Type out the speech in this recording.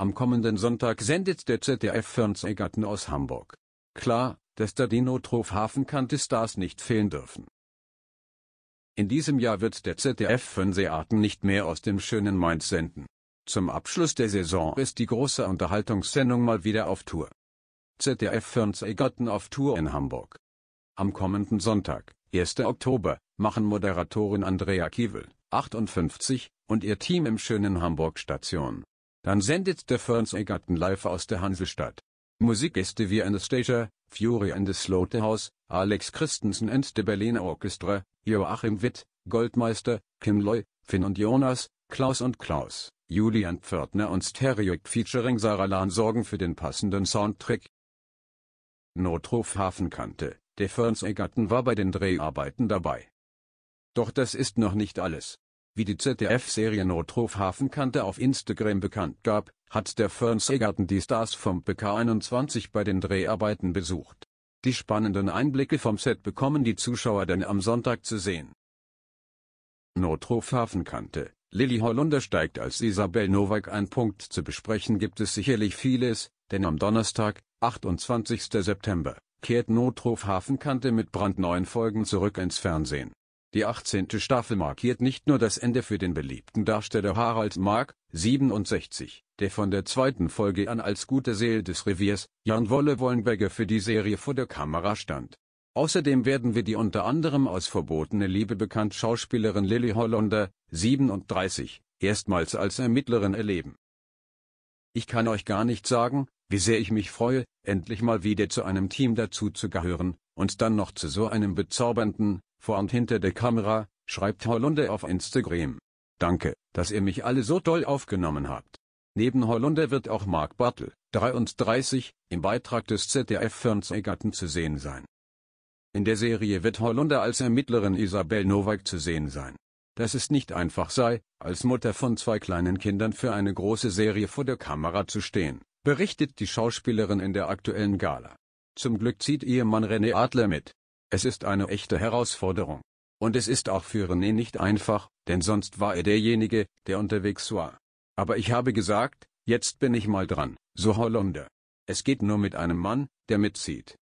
Am kommenden Sonntag sendet der ZDF Fernsehgarten aus Hamburg. Klar, dass da die troph Hafenkante Stars nicht fehlen dürfen. In diesem Jahr wird der ZDF Fernseharten nicht mehr aus dem schönen Mainz senden. Zum Abschluss der Saison ist die große Unterhaltungssendung mal wieder auf Tour. ZDF Fernsehgarten auf Tour in Hamburg. Am kommenden Sonntag, 1. Oktober, machen Moderatorin Andrea Kiewel, 58, und ihr Team im schönen Hamburg Station. Dann sendet der Fernsehgarten live aus der Hansestadt. Musikgäste wie Anastasia, Fury and the Slaughterhouse, Alex Christensen and the Berlin Orchestra, Joachim Witt, Goldmeister, Kim Loy, Finn und Jonas, Klaus und Klaus, Julian Pförtner und Stereoic featuring Sarah Lahn sorgen für den passenden Soundtrack. Notruf Hafenkante, der Fernsehgarten war bei den Dreharbeiten dabei. Doch das ist noch nicht alles wie die ZDF-Serie Notruf Hafenkante auf Instagram bekannt gab, hat der Fernsehgarten die Stars vom PK21 bei den Dreharbeiten besucht. Die spannenden Einblicke vom Set bekommen die Zuschauer dann am Sonntag zu sehen. Notruf Hafenkante Lilly Hollunder steigt als Isabel Nowak ein. Punkt zu besprechen gibt es sicherlich vieles, denn am Donnerstag, 28. September, kehrt Notruf Hafenkante mit brandneuen Folgen zurück ins Fernsehen. Die 18. Staffel markiert nicht nur das Ende für den beliebten Darsteller Harald Mark, 67, der von der zweiten Folge an als gute Seele des Reviers, Jan Wolle Wollenberger für die Serie vor der Kamera stand. Außerdem werden wir die unter anderem aus Verbotene Liebe bekannte Schauspielerin Lilly Hollander, 37, erstmals als Ermittlerin erleben. Ich kann euch gar nicht sagen, wie sehr ich mich freue, endlich mal wieder zu einem Team dazuzugehören, und dann noch zu so einem bezaubernden, vor und hinter der Kamera, schreibt Hollande auf Instagram. Danke, dass ihr mich alle so toll aufgenommen habt. Neben Hollande wird auch Mark Bartel, 33, im Beitrag des ZDF Fernsehgarten zu sehen sein. In der Serie wird Hollande als Ermittlerin Isabel Nowak zu sehen sein. Dass es nicht einfach sei, als Mutter von zwei kleinen Kindern für eine große Serie vor der Kamera zu stehen, berichtet die Schauspielerin in der aktuellen Gala. Zum Glück zieht ihr Mann René Adler mit. Es ist eine echte Herausforderung. Und es ist auch für René nicht einfach, denn sonst war er derjenige, der unterwegs war. Aber ich habe gesagt, jetzt bin ich mal dran, so Hollander. Es geht nur mit einem Mann, der mitzieht.